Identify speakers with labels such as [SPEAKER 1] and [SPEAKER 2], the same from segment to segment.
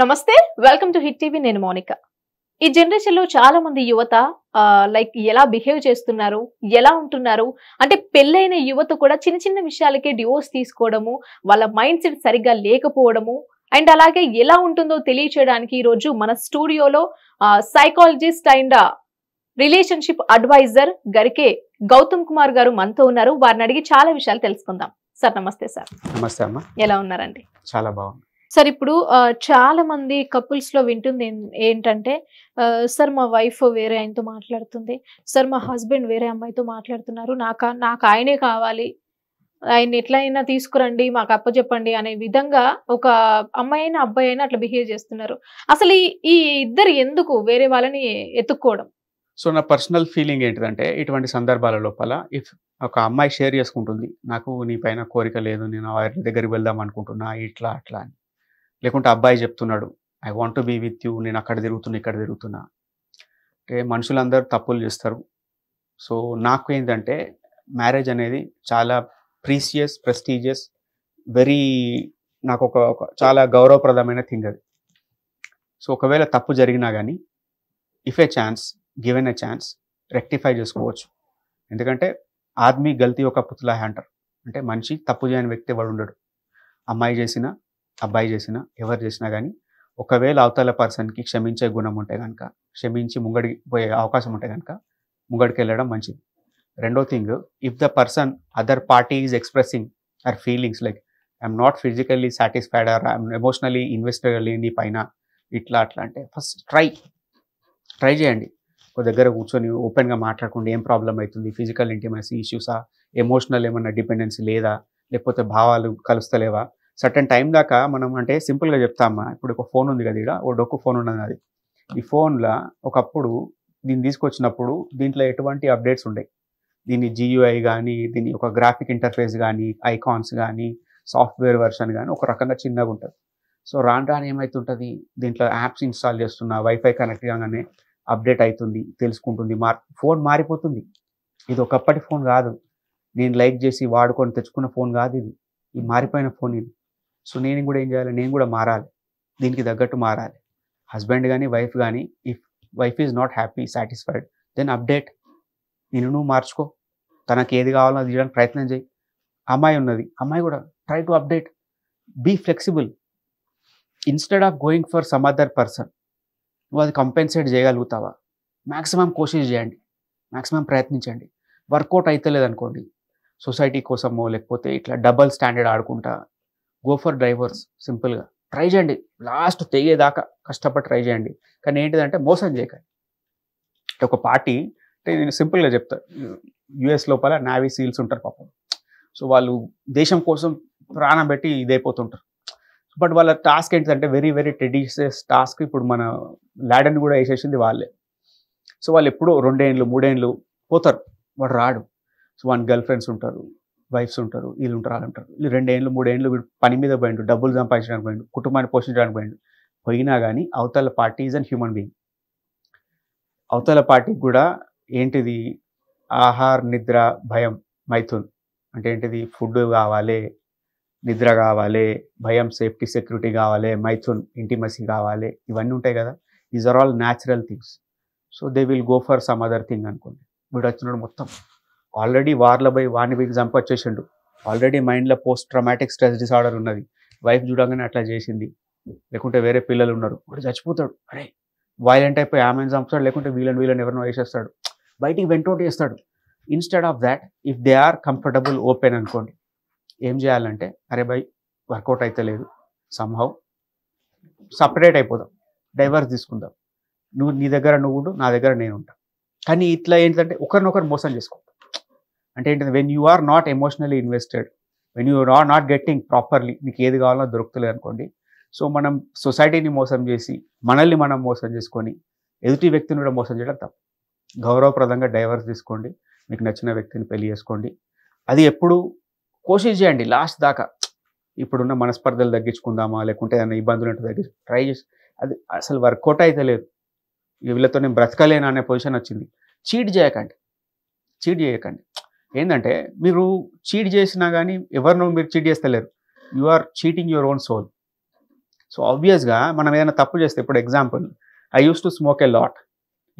[SPEAKER 1] నమస్తే welcome to hit TV నేను మౌనిక ఈ జనరేషన్లో చాలా మంది యువత లైక్ ఎలా బిహేవ్ చేస్తున్నారు ఎలా ఉంటున్నారు అంటే పెళ్ళైన యువత కూడా చిన్న చిన్న విషయాలకే డివోర్స్ తీసుకోవడము వాళ్ళ మైండ్ సెట్ సరిగ్గా లేకపోవడము అండ్ అలాగే ఎలా ఉంటుందో తెలియచేయడానికి ఈరోజు మన స్టూడియోలో psychologist and relationship advisor Garike Gautam Kumar garu మనతో ఉన్నారు వారిని అడిగి చాలా విషయాలు తెలుసుకుందాం సార్ నమస్తే సార్ నమస్తే అమ్మా ఎలా ఉన్నారండి చాలా బాగుంది సార్ ఇప్పుడు చాలా మంది కపుల్స్ లో వింటుంది ఏంటంటే సార్ మా వైఫ్ వేరే ఆయనతో మాట్లాడుతుంది సార్ మా హస్బెండ్ వేరే అమ్మాయితో మాట్లాడుతున్నారు నాకు నాకు ఆయనే కావాలి ఆయన ఎట్లయినా తీసుకురండి మాకు అప్పచెప్పండి అనే విధంగా ఒక అమ్మాయి అయినా అబ్బాయి అయినా అట్లా బిహేవ్ చేస్తున్నారు అసలు ఈ ఇద్దరు ఎందుకు వేరే వాళ్ళని ఎత్తుక్కోవడం
[SPEAKER 2] సో నా పర్సనల్ ఫీలింగ్ ఏంటిదంటే ఇటువంటి సందర్భాల లోపల ఇఫ్ ఒక అమ్మాయి షేర్ చేసుకుంటుంది నాకు నీ పైన కోరిక లేదు నేను వారి దగ్గరికి వెళ్దాం అనుకుంటున్నా ఇట్లా అట్లా అని లేకుంటే అబ్బాయి చెప్తున్నాడు I want be with you నేను అక్కడ తిరుగుతున్నా ఇక్కడ తిరుగుతున్నా అంటే మనుషులందరూ తప్పులు చేస్తారు సో నాకు ఏంటంటే మ్యారేజ్ అనేది చాలా ప్రీసియస్ ప్రెస్టీజియస్ వెరీ నాకు ఒక చాలా గౌరవప్రదమైన థింగ్ అది సో ఒకవేళ తప్పు జరిగినా కానీ if a chance given a chance rectify చేసుకోవచ్చు ఎందుకంటే ఆద్మీ గల్తీ ఒక పుతులా హ్యాంటర్ అంటే మనిషి తప్పు చేయని వ్యక్తి వాడు ఉండడు అమ్మాయి చేసిన అబ్బాయి చేసినా ఎవరు చేసినా కానీ ఒకవేళ అవతల పర్సన్కి క్షమించే గుణం ఉంటే కనుక క్షమించి ముంగడికి పోయే అవకాశం ఉంటే కనుక ముంగడికి వెళ్ళడం మంచిది రెండో thing if the person other party is expressing or feelings like I'm not physically satisfied or I'm emotionally invested నీ పైన ఇట్లా అట్లా అంటే ఫస్ట్ ట్రై ట్రై చేయండి ఒక దగ్గర కూర్చొని ఓపెన్గా మాట్లాడకుండా ఏం ప్రాబ్లం అవుతుంది ఫిజికల్ ఇంటిమసీ ఇష్యూసా ఎమోషనల్ ఏమైనా డిపెండెన్సీ లేదా లేకపోతే భావాలు కలుస్తలేవా సర్టన్ టైం దాకా మనం అంటే సింపుల్గా చెప్తామా ఇప్పుడు ఒక ఫోన్ ఉంది కదా ఇక్కడ ఓ డొక్కు ఫోన్ ఉన్నది అది ఈ ఫోన్లో ఒకప్పుడు దీన్ని తీసుకొచ్చినప్పుడు దీంట్లో ఎటువంటి అప్డేట్స్ ఉండేవి దీన్ని జియోఐ కానీ దీన్ని ఒక గ్రాఫిక్ ఇంటర్ఫేస్ కానీ ఐకాన్స్ కానీ సాఫ్ట్వేర్ వెర్షన్ కానీ ఒక రకంగా చిన్నగా ఉంటుంది సో రాను రాని ఏమవుతుంటుంది దీంట్లో యాప్స్ ఇన్స్టాల్ చేస్తున్నా వైఫై కనెక్ట్ కాగానే అప్డేట్ అవుతుంది తెలుసుకుంటుంది మార్ ఫోన్ మారిపోతుంది ఇది ఒకప్పటి ఫోన్ కాదు నేను లైక్ చేసి వాడుకొని తెచ్చుకున్న ఫోన్ కాదు ఇది ఈ మారిపోయిన ఫోన్ ఇది సో నేను కూడా ఏం చేయాలి నేను కూడా మారాలి దీనికి తగ్గట్టు మారాలి హస్బెండ్ కానీ వైఫ్ కానీ if wife is not happy satisfied then update నేను నువ్వు మార్చుకో తనకి ఏది కావాలో అది చేయడానికి ప్రయత్నం చేయి అమ్మాయి ఉన్నది అమ్మాయి కూడా try to update be flexible instead of going for some other person నువ్వు అది కంపెన్సేట్ చేయగలుగుతావా మ్యాక్సిమం కోషిష్ చేయండి మ్యాక్సిమం ప్రయత్నించండి వర్కౌట్ అవుతలేదు అనుకోండి సొసైటీ కోసమో లేకపోతే ఇట్లా డబల్ స్టాండర్డ్ ఆడుకుంటా గో ఫర్ డ్రైవర్స్ సింపుల్గా ట్రై చేయండి లాస్ట్ తెగేదాకా కష్టపడి ట్రై చేయండి కానీ ఏంటిదంటే మోసం చేయకండి అంటే ఒక పార్టీ అంటే నేను సింపుల్గా చెప్తా యుఎస్ లోపల నావీ సీల్స్ ఉంటారు పాపం సో వాళ్ళు దేశం కోసం ప్రాణం పెట్టి ఇదైపోతుంటారు బట్ వాళ్ళ టాస్క్ ఏంటంటే వెరీ వెరీ టెడిషియస్ టాస్క్ ఇప్పుడు మన లాడన్ కూడా వేసేసింది వాళ్ళే సో వాళ్ళు ఎప్పుడో రెండేళ్ళు మూడేళ్ళు పోతారు వాడు రాడు సో వాళ్ళ గర్ల్ ఫ్రెండ్స్ ఉంటారు వైఫ్స్ ఉంటారు వీళ్ళు ఉంటారు వాళ్ళు ఉంటారు వీళ్ళు రెండేళ్ళు మూడేళ్ళు వీడు పని మీద పోయిండు డబ్బులు సంపాదించడానికి పోయిండు కుటుంబాన్ని పోషించడానికి పోయిండు పోయినా కానీ అవతల party is and human being అవతల పార్టీకి కూడా ఏంటిది ఆహార నిద్ర భయం మైథున్ అంటే ఏంటిది ఫుడ్ కావాలి నిద్ర కావాలి భయం సేఫ్టీ సెక్యూరిటీ కావాలి మైథున్ ఇంటిమసీ కావాలి ఇవన్నీ ఉంటాయి కదా these are all natural things so they will go for some other thing అనుకోండి వీడు వచ్చినాడు మొత్తం ఆల్రెడీ వార్ల పోయి వాడిని జంప్ చంపొచ్చేసిండు ఆల్రెడీ మైండ్లో పోస్ట్ ట్రామాటిక్ స్ట్రెస్ డిసార్డర్ ఉన్నది వైఫ్ చూడంగానే అట్లా చేసింది లేకుంటే వేరే పిల్లలు ఉన్నారు వాడు చచ్చిపోతాడు అరే వైలెంట్ అయిపోయి ఆమెను చంపుతాడు లేకుంటే వీళ్ళని వీళ్ళని ఎవరినో వేసేస్తాడు బయటికి వెంటోట్ చేస్తాడు instead of that if they are comfortable open అనుకోండి ఏం చేయాలంటే అరే బై వర్కౌట్ అయితే లేదు సంహౌ సపరేట్ అయిపోదాం డైవర్స్ తీసుకుందాం నువ్వు నీ దగ్గర నువ్వు నా దగ్గర నేను ఉంటాను కానీ ఇట్లా ఏంటంటే ఒకరినొకరు మోసం చేసుకుంటాం అంటే ఏంటి when you are not emotionally invested when you are not getting properly నీకు ఏది కావాలో దొరుకుతలేదు అనుకోండి సో మనం సొసైటీని మోసం చేసి మనల్ని మనం మోసం చేసుకొని ఎదుటి వ్యక్తిని కూడా మోసం చేయడం తప్పు గౌరవప్రదంగా డైవర్స్ తీసుకోండి మీకు నచ్చిన వ్యక్తిని పెళ్లి చేసుకోండి అది ఎప్పుడు కోషిష్ చేయండి లాస్ట్ దాకా ఇప్పుడున్న మనస్పర్ధలు తగ్గించుకుందామా లేకుంటే ఏదైనా ఇబ్బందులు ఉంటే తగ్గి ట్రై చేసి అది అసలు వర్కౌట్ అయితే లేదు వీళ్ళతో నేను బ్రతకలేను అనే పొజిషన్ వచ్చింది చీట్ చేయకండి చీట్ చేయకండి ఏంటంటే మీరు చీట్ చేసినా కానీ ఎవరినో మీరు చీట్ చేస్తలేరు you are cheating your own soul so ఆబ్వియస్గా మనం ఏదైనా తప్పు చేస్తే ఇప్పుడు example I use to smoke a lot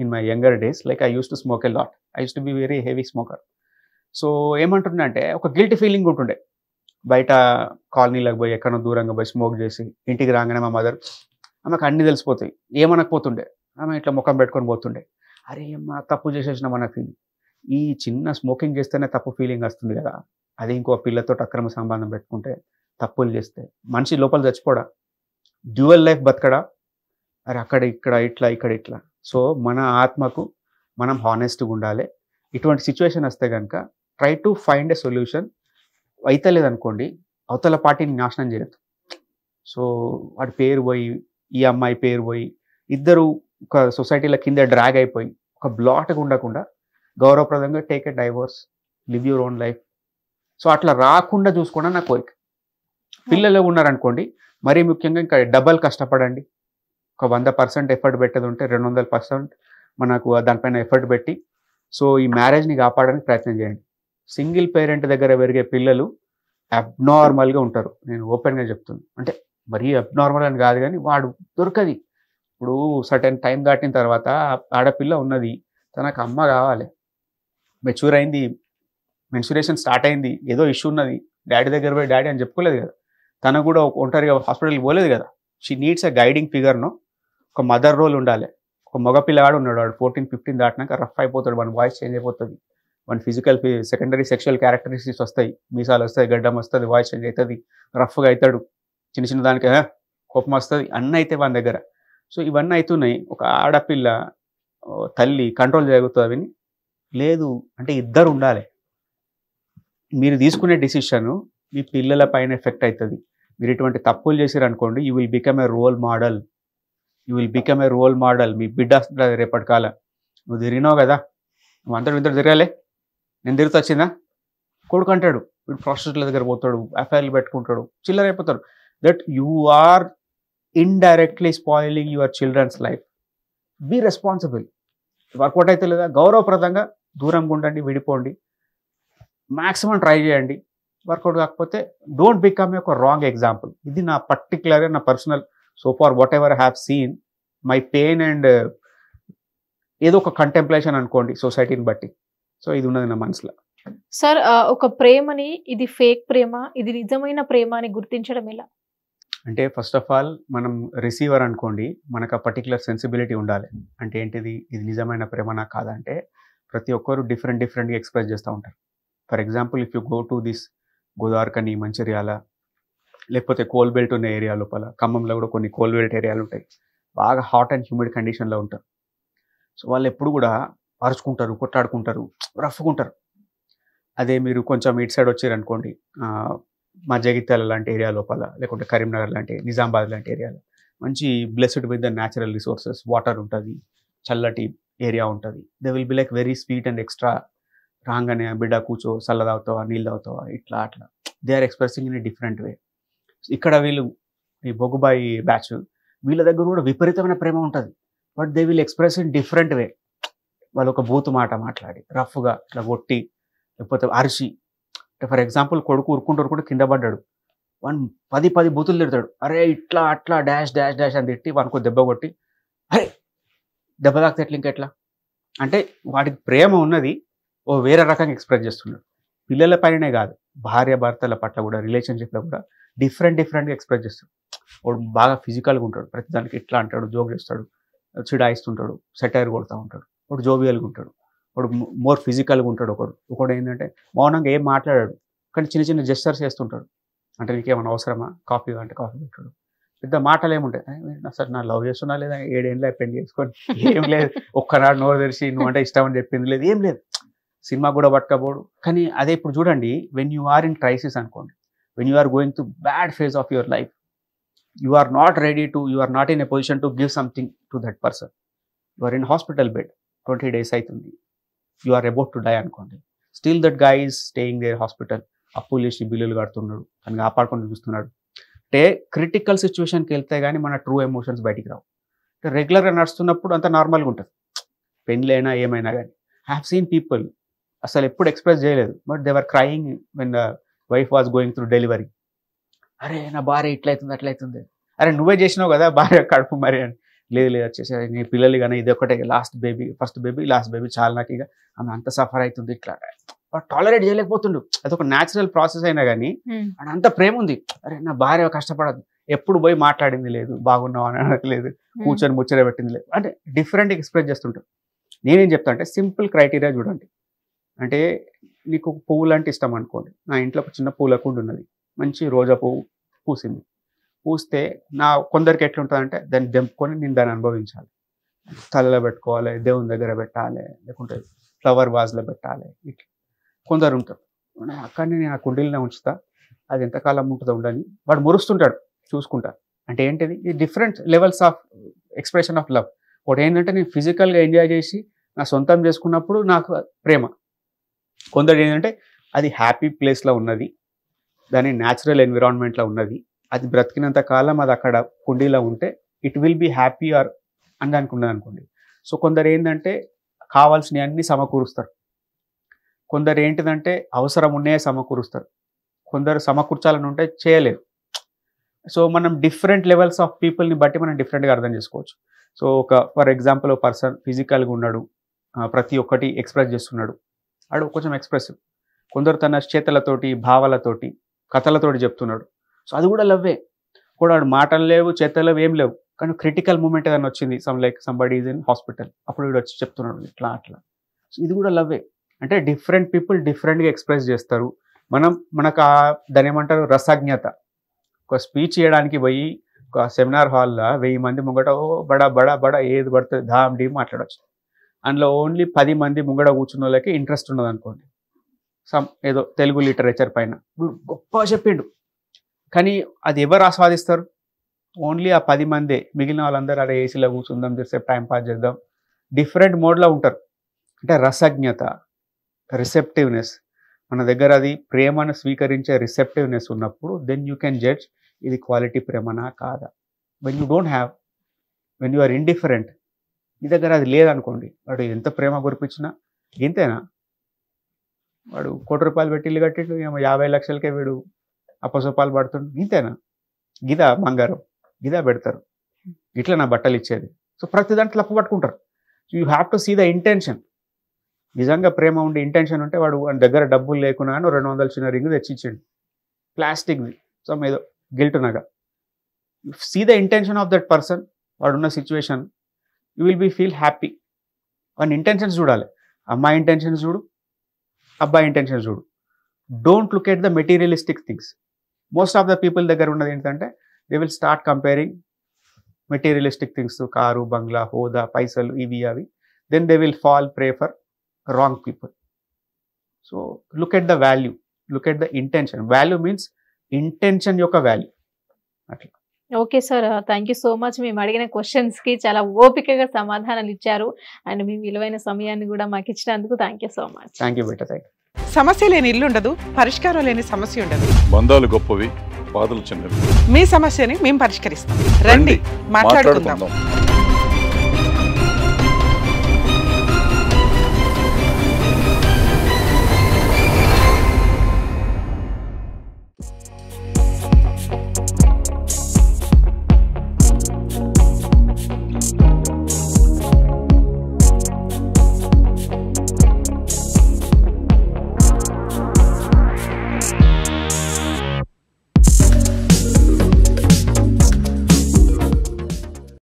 [SPEAKER 2] in my younger days like I use to smoke a lot I use to be very heavy smoker so ఏమంటుండే ఒక guilty feeling ఉంటుండే బయట కాలనీలకు పోయి ఎక్కడో దూరంగా పోయి స్మోక్ చేసి ఇంటికి రాగానే మా మదర్ ఆమెకు అన్నీ తెలిసిపోతాయి ఏమనకపోతుండే ఆమె ఇట్లా ముఖం పెట్టుకొని పోతుండే అరే మా తప్పు చేసేసిన మన ఫీలింగ్ ఈ చిన్న స్మోకింగ్ చేస్తేనే తప్పు ఫీలింగ్ వస్తుంది కదా అదే ఇంకో పిల్లతో అక్రమ సంబంధం పెట్టుకుంటే తప్పులు చేస్తే మనిషి లోపల చచ్చిపోడా డ్యూయల్ లైఫ్ బతకడా అరే అక్కడ ఇక్కడ ఇట్లా ఇక్కడ ఇట్లా సో మన ఆత్మకు మనం హానెస్ట్గా ఉండాలి ఇటువంటి సిచ్యువేషన్ వస్తే కనుక try to find a solution అనుకోండి అవతల పార్టీని నాశనం చేయదు సో వాడి పేరు పోయి ఈ అమ్మాయి పేరు పోయి ఇద్దరు ఒక సొసైటీల కింద డ్రాగ్ అయిపోయి ఒక బ్లాట్గా ఉండకుండా గౌరవప్రదంగా take a divorce live your own life so అట్లా రాకుండా చూసుకోవడం నా కోరిక పిల్లలు ఉన్నారనుకోండి మరీ ముఖ్యంగా ఇంకా డబల్ కష్టపడండి ఒక వంద పర్సెంట్ ఎఫర్ట్ పెట్టేది ఉంటే రెండు వందల పర్సెంట్ మనకు దానిపైన ఎఫర్ట్ పెట్టి సో ఈ మ్యారేజ్ని కాపాడడానికి ప్రయత్నం చేయండి సింగిల్ పేరెంట్ దగ్గర పెరిగే పిల్లలు అబ్నార్మల్గా ఉంటారు నేను ఓపెన్గా చెప్తున్నాను అంటే మరీ అబ్నార్మల్ అని కాదు కానీ వాడు దొరకది ఇప్పుడు సటన్ టైం దాటిన తర్వాత ఆడపిల్ల ఉన్నది తనకు అమ్మ కావాలి మెచ్యూర్ అయింది మెన్సురేషన్ స్టార్ట్ అయింది ఏదో ఇష్యూ ఉన్నది డాడీ దగ్గర పోయి డాడీ అని చెప్పుకోలేదు కదా తను కూడా ఒంటరిగా హాస్పిటల్కి పోలేదు కదా షీ నీడ్స్ ఎ గైడింగ్ ఫిగర్ను ఒక మదర్ రోల్ ఉండాలి ఒక మగపిల్లగాడు ఉన్నాడు వాడు ఫోర్టీన్ ఫిఫ్టీన్ దాటినాక రఫ్ అయిపోతాడు వాడి వాయిస్ చేంజ్ అయిపోతుంది వాడి ఫిజికల్ సెకండరీ సెక్షువల్ క్యారెక్టరిస్టిక్స్ వస్తాయి మీసాలు వస్తాయి గడ్డం వస్తుంది వాయిస్ చేంజ్ అవుతుంది రఫ్గా అవుతాడు చిన్న చిన్న దానికి కోపం వస్తుంది అన్నీ అయితే వాని దగ్గర సో ఇవన్నీ అవుతున్నాయి ఒక ఆడపిల్ల తల్లి కంట్రోల్ జరుగుతుంది లేదు అంటే ఇద్దరు ఉండాలి మీరు తీసుకునే డిసిషను మీ పిల్లల పైన ఎఫెక్ట్ అవుతుంది మీరు ఇటువంటి తప్పులు చేశారు అనుకోండి you will become a role model you will become a role model మీ బిడ్డ రేపటి కాలం నువ్వు తిరిగినావు కదా నువ్వు అందరూ ఇద్దరు తిరగాలి నేను తిరుగుతా వచ్చిందా కొడుకు అంటాడు వీడు ప్రాసెస్ల దగ్గర పోతాడు ఎఫ్ఐఆర్లు పెట్టుకుంటాడు చిల్లరైపోతాడు that you are indirectly spoiling your children's life be responsible work out అయితే లేదా గౌరవప్రదంగా దూరంగా ఉండండి విడిపోండి మ్యాక్సిమం ట్రై చేయండి వర్కౌట్ కాకపోతే డోంట్ బికమ్ ఒక రాంగ్ ఎగ్జాంపుల్ ఇది నా పర్టికులర్గా నా personal so far whatever have seen my pain and ఏదో ఒక కంటెంప్లేషన్ అనుకోండి సొసైటీని బట్టి సో ఇది ఉన్నది నా మనసులో
[SPEAKER 1] సార్ ఒక ప్రేమని ఇది ఫేక్ ప్రేమ ఇది నిజమైన ప్రేమ అని గుర్తించడం ఎలా
[SPEAKER 2] అంటే ఫస్ట్ ఆఫ్ ఆల్ మనం రిసీవర్ అనుకోండి మనకు ఆ పర్టికులర్ సెన్సిబిలిటీ ఉండాలి అంటే ఏంటిది ఇది నిజమైన ప్రేమ నా కాదంటే ప్రతి ఒక్కరు డిఫరెంట్ డిఫరెంట్గా ఎక్స్ప్రెస్ చేస్తూ ఉంటారు for example if you go to this గోదావరికని మంచిర్యాల లేకపోతే కోల్ బెల్ట్ ఉన్న ఏరియా లోపల ఖమ్మంలో కూడా కొన్ని కోల్ బెల్ట్ ఏరియాలు ఉంటాయి బాగా హాట్ అండ్ హ్యూమిడ్ కండిషన్లో ఉంటారు సో వాళ్ళు ఎప్పుడు కూడా పరుచుకుంటారు కొట్లాడుకుంటారు రఫ్గుంటారు అదే మీరు కొంచెం ఇటు సైడ్ వచ్చారనుకోండి మా జగిత్యాల లాంటి ఏరియా లోపల లేకుంటే కరీంనగర్ లాంటి నిజామాబాద్ లాంటి ఏరియాలో మంచి blessed with the natural resources water ఉంటుంది చల్లటి ఏరియా ఉంటుంది they will be like very sweet and extra రాగానే బిడ్డ కూర్చో చల్లదావుతావా నీళ్ళు అవుతావా ఇట్లా అట్లా they are expressing in different way ఇక్కడ వీళ్ళు ఈ బొగ్గుబాయి బ్యాచ్ వీళ్ళ దగ్గర కూడా విపరీతమైన ప్రేమ ఉంటుంది but they will express in different way వాళ్ళు ఒక బూతు మాట మాట్లాడి రఫ్గా ఇట్లా కొట్టి లేకపోతే అరిసి అంటే ఫర్ ఎగ్జాంపుల్ కొడుకు ఉరుకుంటూ కూడా కింద పడ్డాడు వన్ పది పది బూతులు తిడతాడు అరే ఇట్లా అట్లా డాష్ డాష్ డాష్ అని తిట్టి వానికి దెబ్బ కొట్టి అరే దెబ్బ తాకితే ఎట్లా ఇంకెట్లా అంటే వాటికి ప్రేమ ఉన్నది ఓ వేరే రకంగా ఎక్స్ప్రెస్ చేస్తున్నాడు పిల్లల పైననే కాదు భార్య భర్తల పట్ల కూడా రిలేషన్షిప్లో కూడా డిఫరెంట్ డిఫరెంట్గా ఎక్స్ప్రెస్ చేస్తాడు వాడు బాగా ఫిజికల్గా ఉంటాడు ప్రతిదానికి ఇట్లా అంటాడు జోక్ చేస్తాడు చిడాయిస్తుంటాడు సెటైర్ కొడుతూ ఉంటాడు ఒకడు జోబియల్గా ఉంటాడు ఒకడు మోర్ ఫిజికల్గా ఉంటాడు ఒకడు ఒకడు ఏంటంటే మౌనంగా ఏం మాట్లాడాడు కానీ చిన్న చిన్న జెస్టర్స్ చేస్తుంటాడు అంటే నీకేమైనా అవసరమా కాఫీ అంటే కాఫీ పెట్టాడు పెద్ద మాటలు ఏముంటాయి సార్ నా లవ్ చేస్తున్నా లేదా ఏడేళ్ళు పెళ్లి చేసుకొని ఏం లేదు ఒక్కనాడు నోరు తెరిచి నువ్వు అంటే ఇష్టం అని చెప్పింది లేదు ఏం లేదు సినిమా కూడా పట్టుకపోడు కానీ అదే ఇప్పుడు చూడండి when you are in crisis అనుకోండి when you are going to bad phase of your life you are not ready to you are not in a position to give something to that person you are in hospital bed twenty days అవుతుంది you are about to die అనుకోండి still that guy is staying there hospital అప్పులు చేసి బిల్లులు కడుతున్నాడు తను కాపాడుకొని చూస్తున్నాడు అంటే క్రిటికల్ సిచ్యువేషన్కి వెళ్తే కానీ మన ట్రూ ఎమోషన్స్ బయటికి రావు రెగ్యులర్గా నడుస్తున్నప్పుడు అంత నార్మల్గా ఉంటుంది పెళ్ళైనా ఏమైనా కానీ హ్యావ్ సీన్ పీపుల్ అసలు ఎప్పుడు ఎక్స్ప్రెస్ చేయలేదు but they were crying when wife was going through delivery అరే నా భార్య ఇట్లయితుంది అట్లయితుంది అరే నువ్వే చేసినావు కదా భార్య కడుపు మరి అని లేదు లేదు వచ్చేసి నీ పిల్లలు కానీ ఇది ఒకటే last baby first baby last baby చాలా నాకు ఇక ఆమె అంత సఫర్ అవుతుంది ఇట్లా టాలరేట్ చేయలేకపోతుండు అది ఒక న్యాచురల్ ప్రాసెస్ అయినా కానీ అంత ప్రేమ ఉంది అరే నా భార్య కష్టపడదు ఎప్పుడు పోయి మాట్లాడింది లేదు బాగున్నావు అని లేదు కూర్చొని ముచ్చట పెట్టింది లేదు అంటే డిఫరెంట్ ఎక్స్ప్రెస్ చేస్తుంటారు నేనేం చెప్తా అంటే సింపుల్ క్రైటీరియా చూడండి అంటే నీకు పువ్వు లాంటి ఇష్టం అనుకోండి నా ఇంట్లో ఒక చిన్న పూల కుండు ఉన్నది మంచి రోజా పువ్వు పూసింది పూస్తే నా కొందరికి ఎట్లుంటుందంటే దాన్ని దెంపుకొని నేను దాన్ని అనుభవించాలి తలలో పెట్టుకోవాలి దేవుని దగ్గర పెట్టాలి లేకుంటే ఫ్లవర్ వాజ్లో పెట్టాలి ఇట్లా కొందరు ఉంటారు అక్కడనే నేను ఆ కుండీలనే ఉంచుతా అది ఎంతకాలం ఉంటుందో ఉండని వాడు మురుస్తుంటాడు చూసుకుంటా అంటే ఏంటిది ఈ different levels of expression of love ఒకటి ఏంటంటే నేను ఫిజికల్గా ఎంజాయ్ చేసి నా సొంతం చేసుకున్నప్పుడు నాకు ప్రేమ కొందరు ఏంటంటే అది హ్యాపీ ప్లేస్లో ఉన్నది దాని న్యాచురల్ ఎన్విరాన్మెంట్లో ఉన్నది అది బ్రతికినంత కాలం అది అక్కడ కుండీలో ఉంటే it will be happy or అని దానికి ఉన్నది అనుకోండి సో కొందరు ఏంటంటే కావాల్సినవి అన్నీ సమకూరుస్తారు కొందరు ఏంటిదంటే అవసరం ఉన్నాయే సమకూరుస్తారు కొందరు సమకూర్చాలని ఉంటే చేయలేరు సో మనం డిఫరెంట్ లెవెల్స్ ఆఫ్ పీపుల్ని బట్టి మనం డిఫరెంట్గా అర్థం చేసుకోవచ్చు సో ఒక ఫర్ ఎగ్జాంపుల్ ఒక పర్సన్ ఫిజికల్గా ఉన్నాడు ప్రతి ఒక్కటి ఎక్స్ప్రెస్ చేస్తున్నాడు ఆడు కొంచెం ఎక్స్ప్రెసివ్ కొందరు తన చేతలతోటి భావాలతోటి కథలతోటి చెప్తున్నాడు సో అది కూడా లవ్వే కూడా వాడు మాటలు లేవు చేతలు ఏం లేవు కానీ క్రిటికల్ మూమెంట్ ఏదైనా వచ్చింది some like somebody is in hospital అప్పుడు వీడు వచ్చి చెప్తున్నాడు ఇట్లా అట్లా ఇది కూడా లవ్వే అంటే డిఫరెంట్ పీపుల్ డిఫరెంట్గా ఎక్స్ప్రెస్ చేస్తారు మనం మనకు ఆ దాని ఏమంటారు రసజ్ఞత ఒక స్పీచ్ చేయడానికి పోయి ఒక సెమినార్ హాల్లో వెయ్యి మంది ముంగట ఓ బడ బడా బడా ఏది పడుతుంది ధామ్ డీ మాట్లాడవచ్చు అందులో ఓన్లీ పది మంది ముంగడ కూర్చున్న వాళ్ళకి ఇంట్రెస్ట్ ఉన్నది అనుకోండి సమ్ ఏదో తెలుగు లిటరేచర్ పైన గొప్ప చెప్పిండు కానీ అది ఎవరు ఆస్వాదిస్తారు ఓన్లీ ఆ పది మందే మిగిలిన వాళ్ళందరూ అరే ఏసీలో కూర్చుందాం తెలిసే టైం పాస్ చేద్దాం డిఫరెంట్ మోడ్లో ఉంటారు అంటే రసజ్ఞత రిసెప్టివ్నెస్ మన దగ్గర అది ప్రేమను స్వీకరించే రిసెప్టివ్నెస్ ఉన్నప్పుడు దెన్ యూ కెన్ జడ్జ్ ఇది క్వాలిటీ ప్రేమనా కాదా when you don't have when you are indifferent మీ దగ్గర అది లేదనుకోండి వాడు ఎంత ప్రేమ కురిపించినా ఇంతేనా వాడు కోటి రూపాయలు పెట్టి ఇల్లు కట్టిండు ఏమో యాభై లక్షలకే వీడు అపసోపాలు పడుతుండు ఇంతేనా గిదా బంగారం గిదా పెడతారు ఇట్లా నా బట్టలు ఇచ్చేది సో ప్రతి దాంట్లో తప్పు పట్టుకుంటారు you have to see the intention నిజంగా ప్రేమ ఉండి ఇంటెన్షన్ ఉంటే వాడు వాడి దగ్గర డబ్బులు లేకున్నా అని రెండు వందల చిన్న రింగ్ తెచ్చిచ్చిండు ప్లాస్టిక్ది సమ్ ఏదో గిల్ట్ నగా see the intention of that person వాడున్న situation you will be feel happy వాడి ఇంటెన్షన్స్ చూడాలి అమ్మాయి ఇంటెన్షన్స్ చూడు అబ్బాయి ఇంటెన్షన్స్ చూడు don't look at the materialistic things most of the people దగ్గర ఉన్నది ఏంటంటే they will start comparing materialistic things car బంగ్లా హోదా పైసలు ఇవి అవి then they will fall prefer wrong people. So look at the value, look at the intention. Value means intention యొక్క value.
[SPEAKER 1] అట్లా okay sir thank you so much మేము అడిగిన క్వశ్చన్స్కి చాలా ఓపికగా సమాధానాలు ఇచ్చారు అండ్ మీ విలువైన సమయాన్ని కూడా మాకు ఇచ్చినందుకు thank you so much
[SPEAKER 2] thank you better thank
[SPEAKER 1] సమస్య లేని ఇల్లు ఉండదు పరిష్కారం లేని సమస్య ఉండదు బంధాలు గొప్పవి బాధలు చిన్నవి
[SPEAKER 2] మీ సమస్యని మేము పరిష్కరిస్తాం రండి మాట్లాడుకుందాం